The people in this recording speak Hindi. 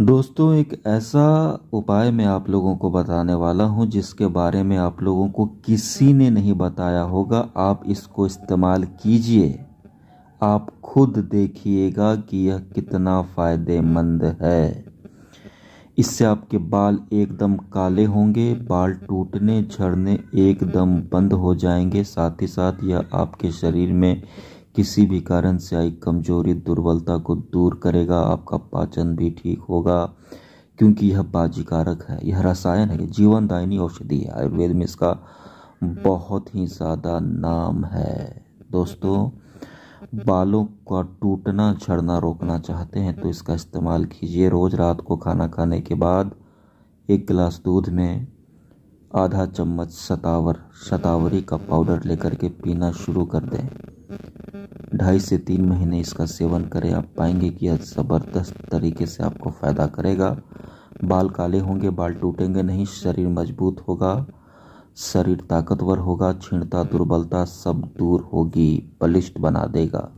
दोस्तों एक ऐसा उपाय मैं आप लोगों को बताने वाला हूं जिसके बारे में आप लोगों को किसी ने नहीं बताया होगा आप इसको इस्तेमाल कीजिए आप खुद देखिएगा कि यह कितना फ़ायदेमंद है इससे आपके बाल एकदम काले होंगे बाल टूटने झड़ने एकदम बंद हो जाएंगे साथ ही साथ यह आपके शरीर में किसी भी कारण से आई कमजोरी दुर्बलता को दूर करेगा आपका पाचन भी ठीक होगा क्योंकि यह बाजीकारक है यह रसायन है जीवनदायिनी औषधि है आयुर्वेद में इसका बहुत ही ज़्यादा नाम है दोस्तों बालों का टूटना झड़ना रोकना चाहते हैं तो इसका इस्तेमाल कीजिए रोज़ रात को खाना खाने के बाद एक गिलास दूध में आधा चम्मच शतावर शतावरी का पाउडर लेकर के पीना शुरू कर दें ढाई से तीन महीने इसका सेवन करें आप पाएंगे कि यह ज़बरदस्त तरीके से आपको फ़ायदा करेगा बाल काले होंगे बाल टूटेंगे नहीं शरीर मजबूत होगा शरीर ताकतवर होगा क्षीणता दुर्बलता सब दूर होगी बलिष्ठ बना देगा